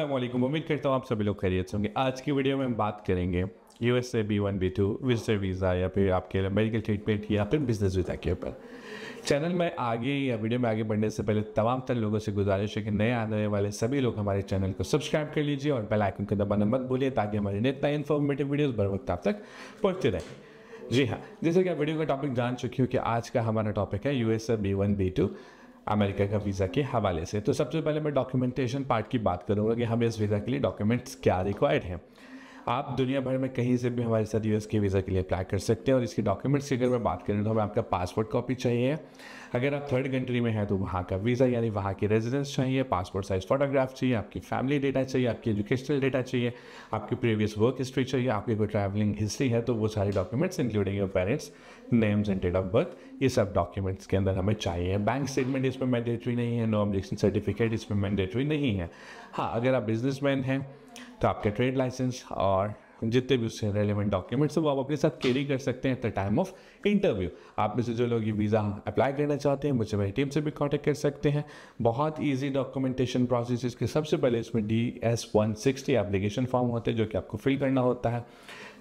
असलम उम्मीद करता हूँ आप सभी लोग खैरियत होंगे आज की वीडियो में हम बात करेंगे U S A B one B two visitor visa या फिर आपके मेडिकल ट्रीटमेंट या फिर बिजनेस वीज़ा के ऊपर चैनल में आगे या वीडियो में आगे बढ़ने से पहले तमाम तर लोगों से गुजारिश है कि नए आने वाले सभी लोग हमारे चैनल को सब्सक्राइब कर लीजिए और बेल आइकन को दबाना मत भूलिए ताकि हमारे नेता इन्फॉर्मेटिव वीडियो बर वक्त आप तक पहुँचते रहें जी हाँ जैसे कि आप वीडियो का टॉपिक जान चुकी हो कि आज का हमारा टॉपिक है U S A B one B two America का वीज़ा के हवाले से तो सबसे पहले मैं डॉक्यूमेंटेशन पार्ट की बात करूँगा कि हमें इस वीज़ा के लिए डॉक्यूमेंट्स क्या रिक्वायर्ड हैं आप दुनिया भर में कहीं से भी हमारे साथ यूएस के वीज़ा के लिए अप्लाई कर सकते हैं और इसके डॉक्यूमेंट्स की अगर मैं बात करें तो हमें आपका पासपोर्ट कॉपी चाहिए अगर आप थर्ड कंट्री में हैं तो वहाँ का वीज़ा यानी वहाँ की रेजिडेंस चाहिए पासपोर्ट साइज़ फोटोग्राफ चाहिए आपकी फैमिली डेटा चाहिए आपकी एजुकेशनल डेटा चाहिए आपकी प्रीवियस वर्क हिस्ट्री चाहिए आपकी कोई ट्रैवलिंग हिस्ट्री है तो वो सारे documents including your parents names and date of birth ये सब डॉक्यूमेंट्स के अंदर हमें चाहिए बैंक स्टेटमेंट इसमें मैंडेटरी नहीं है नो ऑब्जेक्शन सर्टिफिकेट इसमें मैंडेटरी नहीं है हाँ अगर आप बिजनेस हैं तो आपके ट्रेड लाइसेंस और जितने भी उससे रेलिवेंट डॉक्यूमेंट्स हैं वो आप अपने साथ कैरी कर सकते हैं at the time of interview आप में से जो लोग ये वीज़ा अप्लाई करना चाहते हैं मुझे वही टीम से भी कॉन्टेक्ट कर सकते हैं बहुत ईजी डॉक्यूमेंटेशन प्रोसेस इसके सबसे पहले इसमें D S one sixty application form होते हैं जो कि आपको फिल करना होता है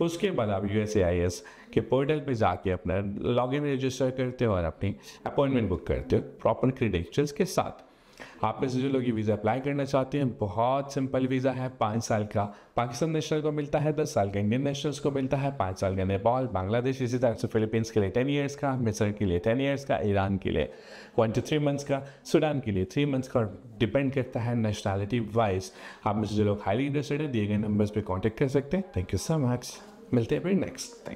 उसके बाद आप U S A I S के पोर्टल पर जाके अपना लॉग इन रजिस्टर करते हो और अपनी अपॉइंटमेंट बुक करते हो प्रॉपर क्रीडेंशियल्स के साथ आप में से जो लोग ये वीज़ा अप्लाई करना चाहते हैं बहुत सिंपल वीज़ा है पाँच साल का पाकिस्तान नेशनल को मिलता है दस साल का इंडियन नेशनल्स को मिलता है पाँच साल का नेपाल बांग्लादेश इसी तरह से फिलीपींस के लिए टेन ईयर्स का मिसर के लिए टेन ईयर्स का ईरान के लिए वन टू थ्री मंथ्स का सूडान के लिए थ्री मंथ्स का डिपेंड करता है नेशनैलिटी वाइज आप में से जो लोग हाईली इंटरेस्टेड है दिए गए नंबर्स पर कॉन्टेक्ट कर सकते हैं थैंक यू सो मच मिलते हैं फिर नेक्स्ट थैंक